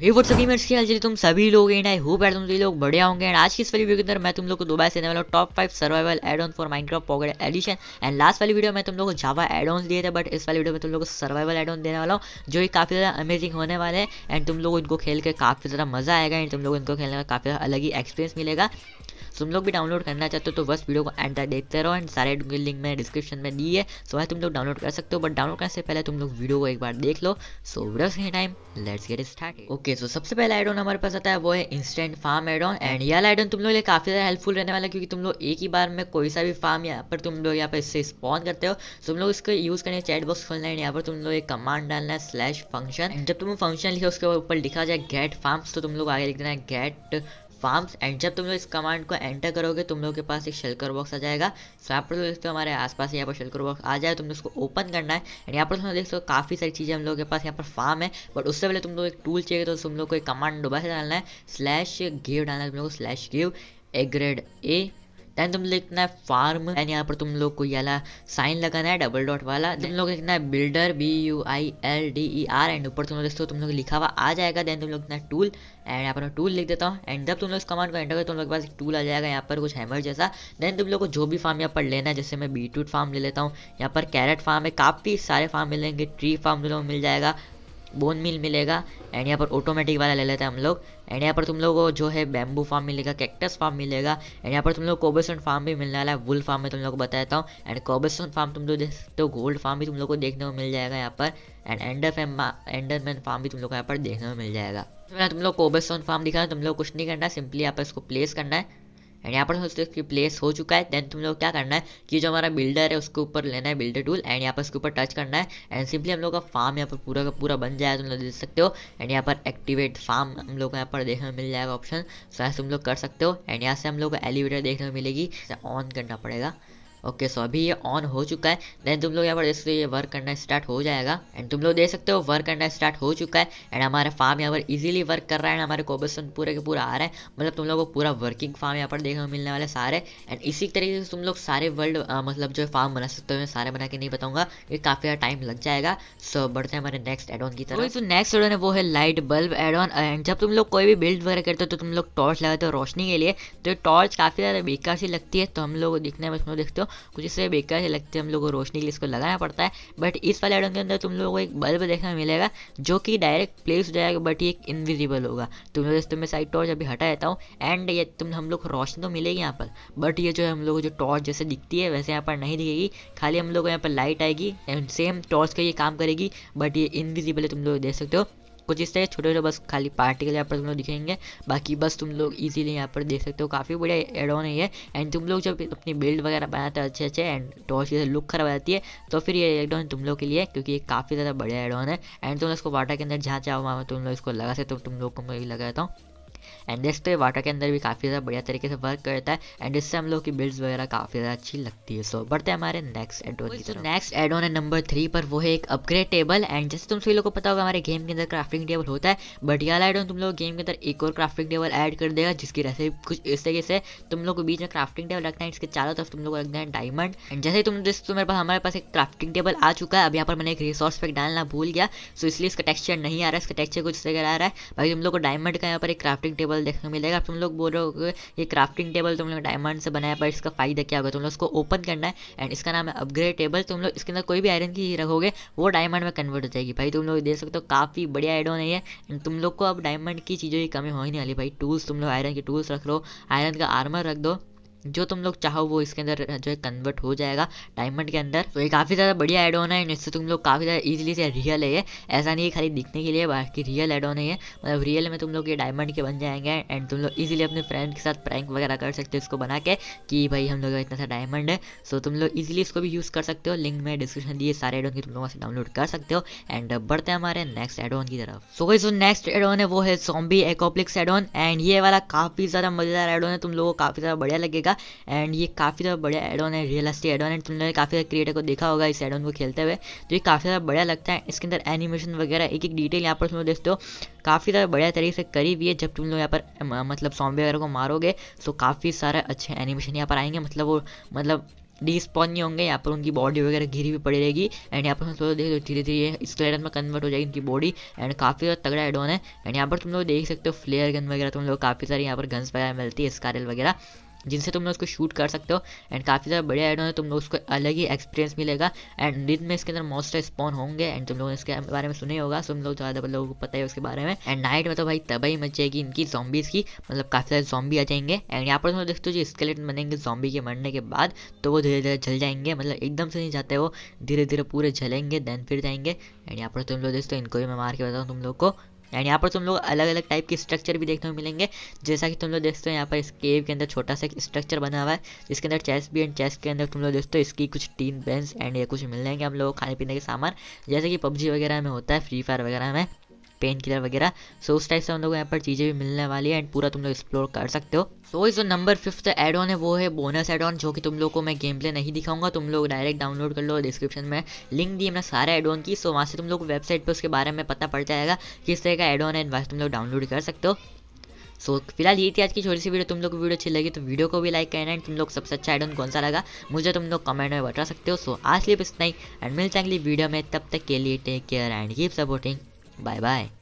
हे वो सभी मेरे खेल तुम सभी लोग एंड आई होप तुम सभी लोग बढ़े होंगे एंड आज की इस वाली वीडियो के अंदर मैं तुम लोग को दोबारा से देने वाला top five survival add on for Minecraft pocket edition and last वाली वीडियो में तुम लोग जावा एड ऑन दिए थे बट इस वाली वीडियो में तुम लोग को सर्वाइवल एड ऑन देने वाला हूँ जो कि काफ़ी ज़्यादा अमेजिंग होने वाले हैं एंड तुम लोग इनको खेल के काफ़ी ज़्यादा मजा आएगा एंड तुम लोग इनको खेलने का काफ़ी अलग ही एक्सपीरियंस मिलेगा तुम लोग भी डाउनलोड करना चाहते हो तो बस वीडियो को एंड तक देखते रहो एंड सारे लिंक मैंने डिस्क्रिप्शन में दी है सो वह हाँ, तुम लोग डाउनलोड कर सकते हो बट डाउनलोड करने से पहले तुम लोग वीडियो को एक बार देख लो so video time let's get start okay so सबसे पहला एडोन हमारे पास आता है वो है इंस्टेंट फार्म एडोन एंड यह एडोन तुम लोग लिए काफी ज्यादा हेल्पफुल रहने वाला क्योंकि तुम लोग एक ही बार में कोई सा भी फार्म यहाँ पर तुम लोग यहाँ पर इससे स्पॉन करते हो तुम लोग इसको यूज करने चैट बॉक्स खोलना है यहाँ पर तुम लोग एक कमांड डालना है स्लैश फंक्शन जब तुम फंक्शन लिखे उसके ऊपर लिखा जाए गेट फार्म तो तुम लोग आगे लिख देना है गेट फार्म्स एंड जब तुम लोग इस कमांड को एंटर करोगे तुम लोग के पास एक शेल्कर बॉक्स आ जाएगा सो आप लोग देखते हो हमारे आसपास यहाँ पर शेल्कर बॉक्स आ जाए तुम लोग उसको ओपन करना है एंड यहाँ पर तुम देख सकते हो काफ़ी सारी चीज़ें हम लोग के पास यहाँ पर फार्म है बट उससे पहले तुम लोग एक टूल चाहिए तो तुम लोग को एक कमांड से डालना है स्लैश गेव डालना है तुम लोग स्लैश गेव एग्रेड ए देन तुम लिखना है फार्म एंड यहाँ पर तुम लोग को याला साइन लगाना है डबल डॉट वाला तुम लोग लिखना है builder B U I L D E R and ऊपर तुम लोग दोस्तों तुम लोग लिखा हुआ आ जाएगा देन तुम लोग लिखना है टूल एंड यहाँ पर मैं टूल लिख देता हूँ एंड जब तुम लोग इस कमांड को एंटर करो तुम लोग के पास टूल आ जाएगा यहाँ पर कुछ हैमर जैसा देन तुम लोग को जो भी फार्म यहाँ पर लेना है जैसे मैं बीटूट फार्म ले लेता हूँ यहाँ पर कैरेट फार्म है काफ़ी सारे फार्म मिलेंगे ट्री फार्म तुम लोग मिल जाएगा बोन मिल मिलेगा एंड यहाँ पर ऑटोमेटिक वाला ले लेते हैं हम लोग एंड यहाँ पर तुम लोग को जो है बैम्बू फार्म मिलेगा कैक्टस फार्म मिलेगा एंड यहाँ पर तुम लोग कोबेसन फार्म भी मिलने वाला है वुल फार्म में तुम लोग को बताता हूँ एंड कोबेसन फार्म तुम लोग देख सकते हो गोल्ड फार्म भी तुम लोग को देखने को मिल जाएगा यहाँ पर एंड एंडर एंडरमैन फार्म भी तुम लोग को यहाँ पर देखने को मिल जाएगा तो तुम लोग कोबेसन फार्म दिखाया तुम लोग कुछ नहीं करना है सिंपली यहाँ पर इसको प्लेस करना है एंड यहाँ पर हो कि प्लेस हो चुका है देन तुम लोग क्या करना है कि जो हमारा बिल्डर है उसके ऊपर लेना है बिल्डर टूल एंड यहाँ पर उसके ऊपर टच करना है एंड सिंपली हम लोग का फार्म यहाँ पर पूरा का पूरा बन जाएगा तुम लोग देख सकते हो एंड यहाँ पर एक्टिवेट फार्म हम लोग को यहाँ पर देखने मिल जाएगा ऑप्शन सो यहाँ तुम लोग कर सकते हो एंड यहाँ से हम लोग को एलिवेटर देखने को मिलेगी ऑन करना पड़ेगा ओके सो अभी ये ऑन हो चुका है देन तुम लोग यहाँ पर देख सकते हो ये वर्क करना स्टार्ट हो जाएगा एंड तुम लोग देख सकते हो वर्क करना स्टार्ट हो चुका है एंड हमारा फार्म यहाँ पर इजीली वर्क कर रहा है हमारे कोबेसन पूरे के पूरा आ रहा है मतलब तुम लोग को पूरा वर्किंग फार्म यहाँ पर देखने को मिलने वाले सारे एंड इसी तरीके से तुम लोग सारे वर्ल्ड मतलब जो फार्म बना सकते हो मैं सारे बना के नहीं बताऊंगा ये काफ़ी टाइम लग जाएगा सो बढ़ते हैं हमारे नेक्स्ट एडोन की तरफ जो नेक्स्ट एडोन है वो है लाइट बल्ब एडोन एंड जब तुम लोग कोई भी बिल्ड वगैरह करते हो तो तुम लोग टॉर्च लगाते हो रोशनी के लिए तो टॉर्च काफ़ी ज़्यादा बेकार सी लगती है तो हम लोग देखने में देखते हो कुछ इससे बेकार ही लगते हैं हम लोग को रोशनी के लिए इसको लगाना पड़ता है बट इस वाले आइटम के अंदर तुम लोगों को एक बल्ब देखने मिलेगा जो कि डायरेक्ट प्लेस हो जाएगा बट ये इनविजिबल होगा तुम तो लोग जैसे मैं साइड टॉर्च अभी हटा देता हूँ एंड ये तुम हम लोग रोशनी तो मिलेगी यहाँ पर बट ये जो है हम लोग को जो टॉर्च जैसे दिखती है वैसे यहाँ पर नहीं दिखेगी खाली हम लोग को यहाँ पर लाइट आएगी एंड सेम टॉर्च का ये काम करेगी बट ये इनविजिबल है तुम लोग देख सकते हो कुछ इस तरह छोटे छोटे बस खाली पार्टिकल यहाँ पर तुम लोग दिखेंगे बाकी बस तुम लोग इजीली यहाँ पर देख सकते हो काफ़ी बढ़िया एड ऑन है एंड तुम लोग जब अपनी बिल्ड वगैरह बनाते हैं अच्छे अच्छे एंड टॉर्च जैसे लुक खराब जाती है तो फिर ये एड ऑन तुम लोग के लिए क्योंकि ये काफ़ी ज़्यादा बढ़िया एड ऑन है एंड तुम लोग इसको वाटर के अंदर जहाँ चाहो वहाँ तुम लोग इसको लगा सकते हो तुम लोग को मैं लगाता हूँ एंड दिस पे वाटर के अंदर भी काफ़ी ज़्यादा बढ़िया तरीके से वर्क करता है एंड इससे हम लोग की बिल्ड्स वगैरह काफ़ी ज़्यादा अच्छी लगती है सो so, बढ़ते हैं हमारे नेक्स्ट एडोन की तो तरफ नेक्स्ट एडोन है नंबर थ्री पर वो है एक अपग्रेड टेबल एंड जैसे तुम सभी लोग को पता होगा हमारे गेम के अंदर क्राफ्टिंग टेबल होता है बट एडोन तुम लोग गेम के अंदर एक और क्राफ्टिंग टेबल ऐड कर देगा जिसकी रेसिपी कुछ इस तरीके से तुम लोग को बीच में क्राफ्टिंग टेबल रखना है इसके चारों तरफ तुम लोग को रखना है डायमंड एंड जैसे तुम जिस मेरे पास हमारे पास एक क्राफ्टिंग टेबल आ चुका है अब यहाँ पर मैंने एक रिसोर्स पैक डालना भूल गया सो इसलिए इसका टेक्स्चर नहीं आ रहा है इसका टेक्स्चर कुछ इस आ रहा है भाई तुम लोग को डायमंड का यहाँ पर एक क्राफ्टिंग टेबल टेबल देखने को मिलेगा तुम लोग बोल रहे हो ये क्राफ्टिंग टेबल तुम लोग डायमंड से बनाया पर इसका फायदा क्या होगा तुम लोग इसको ओपन करना है एंड इसका नाम है अपग्रेड टेबल तुम लोग इसके अंदर कोई भी आयरन की रखोगे वो डायमंड में कन्वर्ट हो जाएगी भाई तुम लोग देख सकते हो काफ़ी बढ़िया एड ऑन है एंड तुम लोग को अब डायमंड की चीज़ों की कमी हो ही नहीं वाली भाई टूल्स तुम लोग आयरन की टूल्स रख लो आयरन का आर्मर रख दो जो तुम लोग चाहो वो इसके अंदर जो है कन्वर्ट हो जाएगा डायमंड के अंदर तो ये काफ़ी ज़्यादा बढ़िया एड ऑन है इससे तुम लोग काफ़ी ज़्यादा ईजिली से रियल है ये ऐसा नहीं है खाली दिखने के लिए बाकी रियल एड ऑन है ये मतलब रियल में तुम लोग ये डायमंड के बन जाएंगे एंड तुम लोग ईजिली अपने फ्रेंड के साथ प्रैंक वगैरह कर सकते हो इसको बना के कि भाई हम लोग इतना सा डायमंड है सो तुम लोग ईजिली इसको भी यूज़ कर सकते हो लिंक में डिस्क्रिप्शन दिए सारे एड ऑन की तुम लोग डाउनलोड कर सकते हो एंड बढ़ते हैं हमारे नेक्स्ट एड ऑन की तरफ सो गई जो नेक्स्ट एड ऑन है वो है सॉम्बी एकोप्लिक्स एड ऑन एंड ये वाला काफ़ी ज़्यादा मज़ेदार एड ऑन है तुम लोग को काफ़ी ज़्यादा बढ़िया लगेगा का एंड ये काफ़ी ज़्यादा बढ़िया एडोन है रियल एस्टेट एड है तुमने काफ़ी क्रिएटर को देखा होगा इस एडोन को खेलते हुए तो ये काफ़ी ज़्यादा बढ़िया लगता है इसके अंदर एनिमेशन वगैरह एक एक डिटेल यहाँ पर तुम लोग देखते हो काफ़ी ज़्यादा बढ़िया तरीके से करी हुई है जब तुम लोग यहाँ पर मतलब सॉम्बे वगैरह को मारोगे तो काफ़ी सारे अच्छे एनिमेशन यहाँ पर आएंगे मतलब वो मतलब डी स्पॉन नहीं होंगे यहाँ पर उनकी बॉडी वगैरह घिरी भी पड़ी रहेगी एंड यहाँ पर तुम लोग देख धीरे धीरे स्केलेटन में कन्वर्ट हो जाएगी उनकी बॉडी एंड काफ़ी ज़्यादा तगड़ा एडोन है एंड यहाँ पर तुम लोग देख सकते हो फ्लेयर गन वगैरह तुम लोग काफ़ी सारी यहाँ पर गन्स वगैरह मिलती है स्कारल वगैरह जिनसे तुम लोग उसको शूट कर सकते हो एंड काफ़ी ज़्यादा बढ़िया एड है तुम लोग उसको अलग ही एक्सपीरियंस मिलेगा एंड दिन में इसके अंदर मॉन्स्टर स्पॉन होंगे एंड तुम लोग इसके बारे में सुने होगा तुम लोग तो ज़्यादा लोगों को पता है उसके बारे में एंड नाइट में तो भाई तबाही मच जाएगी इनकी जॉम्बीज़ की मतलब काफ़ी सारे जॉम्बी आ जाएंगे एंड यहाँ पर तुम देखते हो जो स्केलेटन बनेंगे जॉम्बी के मरने के बाद तो वो धीरे धीरे जल जाएंगे मतलब एकदम से नहीं जाते वो धीरे धीरे पूरे जलेंगे देन फिर जाएंगे एंड यहाँ पर तुम लोग देखते हो इनको भी मैं मार के बताऊँ तुम लोग को एंड यहाँ पर तुम लोग अलग अलग टाइप के स्ट्रक्चर भी देखने को मिलेंगे जैसा कि तुम लोग देखते हो यहाँ पर इस केव के अंदर छोटा सा स्ट्रक्चर बना हुआ है जिसके अंदर चेस्ट भी एंड चेस्ट के अंदर तुम लोग देखते हो इसकी कुछ टीन बेंस एंड ये कुछ मिल जाएंगे हम लोग खाने पीने के सामान जैसे कि पबजी वगैरह में होता है फ्री फायर वगैरह में पेन किलर वगैरह सो उस टाइप से हम लोग यहाँ पर चीज़ें भी मिलने वाली है एंड पूरा तुम लोग एक्सप्लोर कर सकते हो सो इस नंबर फिफ्थ एड ऑन है वो है बोनस एड ऑन जो कि तुम लोग को मैं गेम प्ले नहीं दिखाऊंगा तुम लोग डायरेक्ट डाउनलोड कर लो डिस्क्रिप्शन में लिंक दी हमने सारे एड ऑन की सो वहाँ से तुम लोग वेबसाइट पर उसके बारे में पता पड़ जाएगा किस तरह का एड ऑन है वहाँ तुम लोग डाउनलोड कर सकते हो सो so, फिलहाल ये थी आज की छोटी सी वीडियो तुम लोग को वीडियो अच्छी लगी तो वीडियो को भी लाइक करना एंड तुम लोग सबसे अच्छा आइडन कौन सा लगा मुझे तुम लोग कमेंट में बता सकते हो सो so, आज लिए बस नहीं एंड मिलते अगली वीडियो में तब तक के लिए take care and keep supporting Bye bye.